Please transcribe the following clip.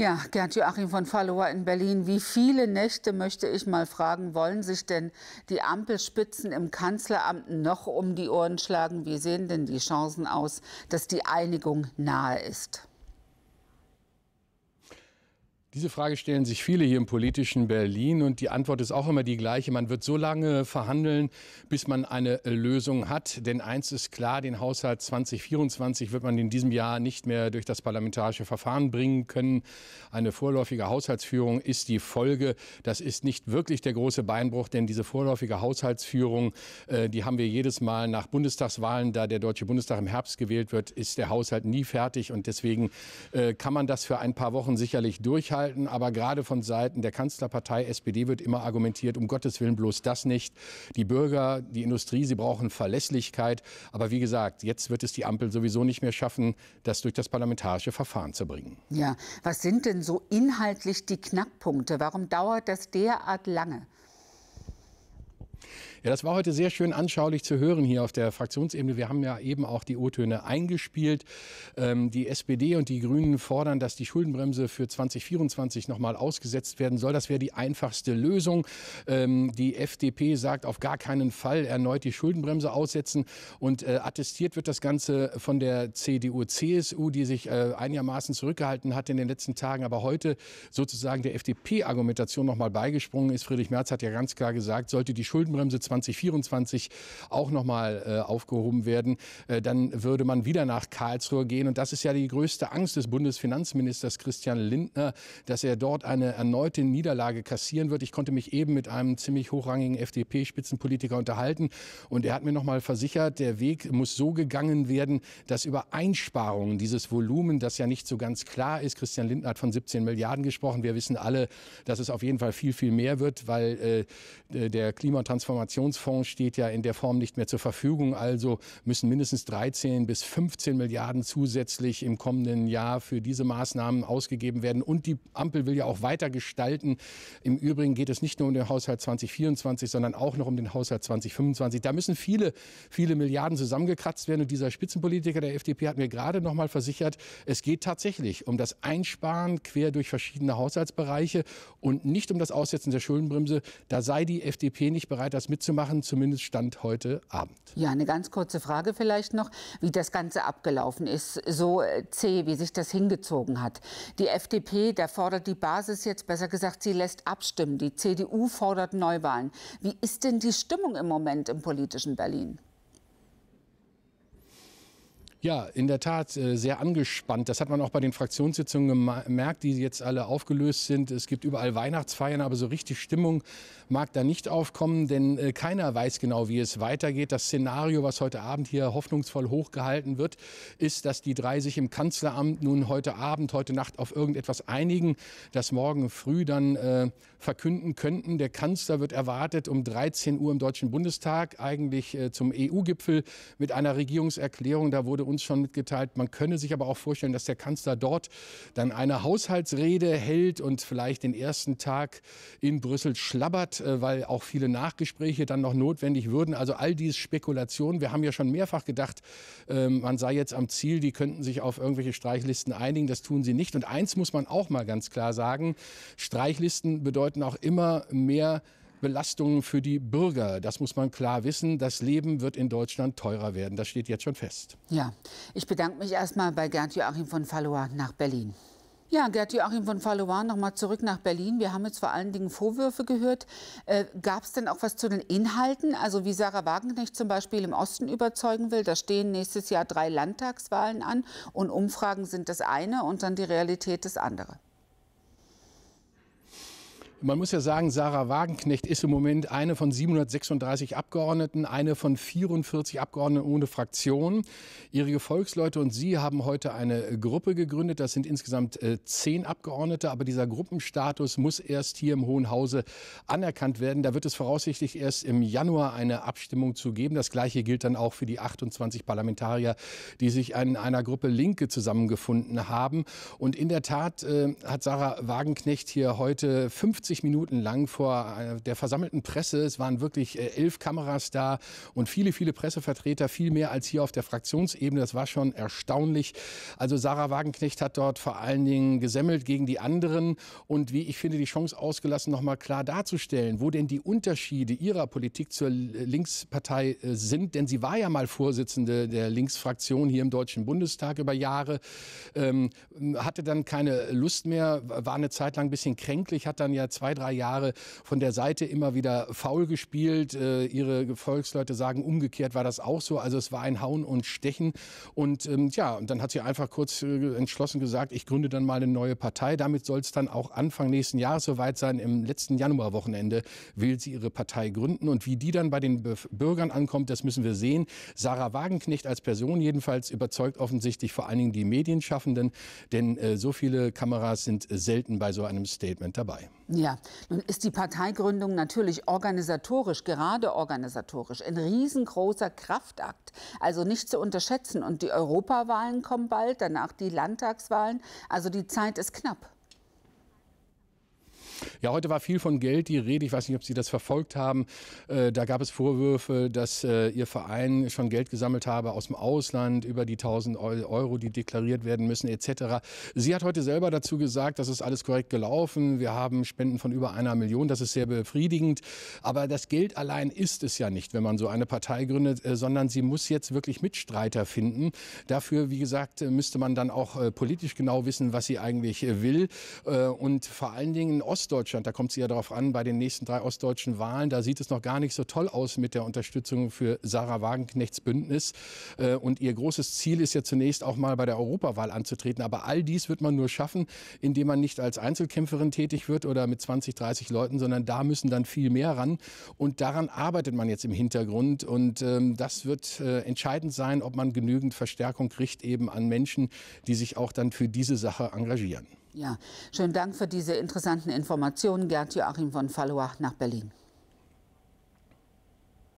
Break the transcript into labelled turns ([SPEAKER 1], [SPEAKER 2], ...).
[SPEAKER 1] Ja, Gerd-Joachim von Fallower in Berlin. Wie viele Nächte, möchte ich mal fragen, wollen sich denn die Ampelspitzen im Kanzleramt noch um die Ohren schlagen? Wie sehen denn die Chancen aus, dass die Einigung nahe ist?
[SPEAKER 2] Diese Frage stellen sich viele hier im politischen Berlin und die Antwort ist auch immer die gleiche. Man wird so lange verhandeln, bis man eine Lösung hat. Denn eins ist klar, den Haushalt 2024 wird man in diesem Jahr nicht mehr durch das parlamentarische Verfahren bringen können. Eine vorläufige Haushaltsführung ist die Folge. Das ist nicht wirklich der große Beinbruch, denn diese vorläufige Haushaltsführung, äh, die haben wir jedes Mal nach Bundestagswahlen. Da der Deutsche Bundestag im Herbst gewählt wird, ist der Haushalt nie fertig und deswegen äh, kann man das für ein paar Wochen sicherlich durchhalten festhalten, aber gerade von Seiten der Kanzlerpartei SPD wird immer argumentiert, um Gottes Willen bloß das nicht. Die Bürger, die Industrie, sie brauchen Verlässlichkeit. Aber wie gesagt, jetzt wird es die Ampel sowieso nicht mehr schaffen, das durch das parlamentarische Verfahren zu bringen.
[SPEAKER 1] Ja, was sind denn so inhaltlich die Knackpunkte? Warum dauert das derart lange?
[SPEAKER 2] Ja, das war heute sehr schön anschaulich zu hören hier auf der Fraktionsebene. Wir haben ja eben auch die O-Töne eingespielt. Ähm, die SPD und die Grünen fordern, dass die Schuldenbremse für 2024 nochmal ausgesetzt werden soll. Das wäre die einfachste Lösung. Ähm, die FDP sagt auf gar keinen Fall erneut die Schuldenbremse aussetzen. Und äh, attestiert wird das Ganze von der CDU, CSU, die sich äh, einigermaßen zurückgehalten hat in den letzten Tagen, aber heute sozusagen der FDP-Argumentation nochmal beigesprungen ist. Friedrich Merz hat ja ganz klar gesagt, sollte die Schuldenbremse 2024 auch nochmal äh, aufgehoben werden, äh, dann würde man wieder nach Karlsruhe gehen. Und das ist ja die größte Angst des Bundesfinanzministers Christian Lindner, dass er dort eine erneute Niederlage kassieren wird. Ich konnte mich eben mit einem ziemlich hochrangigen FDP-Spitzenpolitiker unterhalten und er hat mir nochmal versichert, der Weg muss so gegangen werden, dass über Einsparungen dieses Volumen, das ja nicht so ganz klar ist, Christian Lindner hat von 17 Milliarden gesprochen, wir wissen alle, dass es auf jeden Fall viel, viel mehr wird, weil äh, der Klimatransformation Investitionsfonds steht ja in der Form nicht mehr zur Verfügung. Also müssen mindestens 13 bis 15 Milliarden zusätzlich im kommenden Jahr für diese Maßnahmen ausgegeben werden. Und die Ampel will ja auch weiter gestalten. Im Übrigen geht es nicht nur um den Haushalt 2024, sondern auch noch um den Haushalt 2025. Da müssen viele, viele Milliarden zusammengekratzt werden. Und dieser Spitzenpolitiker der FDP hat mir gerade noch mal versichert, es geht tatsächlich um das Einsparen quer durch verschiedene Haushaltsbereiche und nicht um das Aussetzen der Schuldenbremse. Da sei die FDP nicht bereit, das mitzunehmen zu machen, zumindest Stand heute Abend.
[SPEAKER 1] Ja, eine ganz kurze Frage vielleicht noch, wie das Ganze abgelaufen ist, so zäh, wie sich das hingezogen hat. Die FDP, da fordert die Basis jetzt, besser gesagt, sie lässt abstimmen. Die CDU fordert Neuwahlen. Wie ist denn die Stimmung im Moment im politischen Berlin?
[SPEAKER 2] Ja, in der Tat äh, sehr angespannt. Das hat man auch bei den Fraktionssitzungen gemerkt, die jetzt alle aufgelöst sind. Es gibt überall Weihnachtsfeiern, aber so richtig Stimmung mag da nicht aufkommen, denn äh, keiner weiß genau, wie es weitergeht. Das Szenario, was heute Abend hier hoffnungsvoll hochgehalten wird, ist, dass die drei sich im Kanzleramt nun heute Abend, heute Nacht auf irgendetwas einigen, das morgen früh dann äh, verkünden könnten. Der Kanzler wird erwartet um 13 Uhr im Deutschen Bundestag, eigentlich äh, zum EU-Gipfel mit einer Regierungserklärung. Da wurde uns schon mitgeteilt. Man könne sich aber auch vorstellen, dass der Kanzler dort dann eine Haushaltsrede hält und vielleicht den ersten Tag in Brüssel schlabbert, äh, weil auch viele Nachgespräche dann noch notwendig würden. Also all diese Spekulationen. Wir haben ja schon mehrfach gedacht, ähm, man sei jetzt am Ziel, die könnten sich auf irgendwelche Streichlisten einigen. Das tun sie nicht. Und eins muss man auch mal ganz klar sagen, Streichlisten bedeuten auch immer mehr Belastungen für die Bürger. Das muss man klar wissen. Das Leben wird in Deutschland teurer werden. Das steht jetzt schon fest.
[SPEAKER 1] Ja, ich bedanke mich erstmal bei Gerd-Joachim von Fallois nach Berlin. Ja, Gerd-Joachim von Fallois, nochmal zurück nach Berlin. Wir haben jetzt vor allen Dingen Vorwürfe gehört. Äh, Gab es denn auch was zu den Inhalten? Also wie Sarah Wagenknecht zum Beispiel im Osten überzeugen will, da stehen nächstes Jahr drei Landtagswahlen an und Umfragen sind das eine und dann die Realität das andere.
[SPEAKER 2] Man muss ja sagen, Sarah Wagenknecht ist im Moment eine von 736 Abgeordneten, eine von 44 Abgeordneten ohne Fraktion. Ihre Gefolgsleute und sie haben heute eine äh, Gruppe gegründet. Das sind insgesamt äh, zehn Abgeordnete, aber dieser Gruppenstatus muss erst hier im Hohen Hause anerkannt werden. Da wird es voraussichtlich erst im Januar eine Abstimmung zu geben. Das Gleiche gilt dann auch für die 28 Parlamentarier, die sich in einer Gruppe Linke zusammengefunden haben. Und in der Tat äh, hat Sarah Wagenknecht hier heute 15 40 Minuten lang vor äh, der versammelten Presse. Es waren wirklich äh, elf Kameras da und viele, viele Pressevertreter, viel mehr als hier auf der Fraktionsebene. Das war schon erstaunlich. Also Sarah Wagenknecht hat dort vor allen Dingen gesemmelt gegen die anderen und wie ich finde, die Chance ausgelassen, nochmal klar darzustellen, wo denn die Unterschiede ihrer Politik zur Linkspartei äh, sind. Denn sie war ja mal Vorsitzende der Linksfraktion hier im Deutschen Bundestag über Jahre, ähm, hatte dann keine Lust mehr, war eine Zeit lang ein bisschen kränklich, hat dann ja zwei, drei Jahre von der Seite immer wieder faul gespielt. Äh, ihre Gefolgsleute sagen, umgekehrt war das auch so. Also es war ein Hauen und Stechen. Und ähm, ja, und dann hat sie einfach kurz äh, entschlossen gesagt, ich gründe dann mal eine neue Partei. Damit soll es dann auch Anfang nächsten Jahres soweit sein. Im letzten Januarwochenende will sie ihre Partei gründen. Und wie die dann bei den Be Bürgern ankommt, das müssen wir sehen. Sarah Wagenknecht als Person jedenfalls überzeugt offensichtlich vor allen Dingen die Medienschaffenden, denn äh, so viele Kameras sind selten bei so einem Statement dabei.
[SPEAKER 1] Ja. Ja, nun ist die Parteigründung natürlich organisatorisch, gerade organisatorisch, ein riesengroßer Kraftakt. Also nicht zu unterschätzen. Und die Europawahlen kommen bald, danach die Landtagswahlen. Also die Zeit ist knapp.
[SPEAKER 2] Ja, heute war viel von Geld die Rede. Ich weiß nicht, ob Sie das verfolgt haben. Äh, da gab es Vorwürfe, dass äh, Ihr Verein schon Geld gesammelt habe aus dem Ausland über die 1000 Euro, die deklariert werden müssen, etc. Sie hat heute selber dazu gesagt, das ist alles korrekt gelaufen. Wir haben Spenden von über einer Million. Das ist sehr befriedigend. Aber das Geld allein ist es ja nicht, wenn man so eine Partei gründet, äh, sondern sie muss jetzt wirklich Mitstreiter finden. Dafür, wie gesagt, äh, müsste man dann auch äh, politisch genau wissen, was sie eigentlich äh, will. und vor allen Dingen in Ostdeutschland Ostdeutschland. Da kommt es ja darauf an, bei den nächsten drei ostdeutschen Wahlen, da sieht es noch gar nicht so toll aus mit der Unterstützung für Sarah Wagenknechts Bündnis. Äh, und ihr großes Ziel ist ja zunächst auch mal bei der Europawahl anzutreten. Aber all dies wird man nur schaffen, indem man nicht als Einzelkämpferin tätig wird oder mit 20, 30 Leuten, sondern da müssen dann viel mehr ran. Und daran arbeitet man jetzt im Hintergrund. Und ähm, das wird äh, entscheidend sein, ob man genügend Verstärkung kriegt eben an Menschen, die sich auch dann für diese Sache engagieren.
[SPEAKER 1] Ja, schönen Dank für diese interessanten Informationen, Gerd Joachim von Fallouach nach Berlin.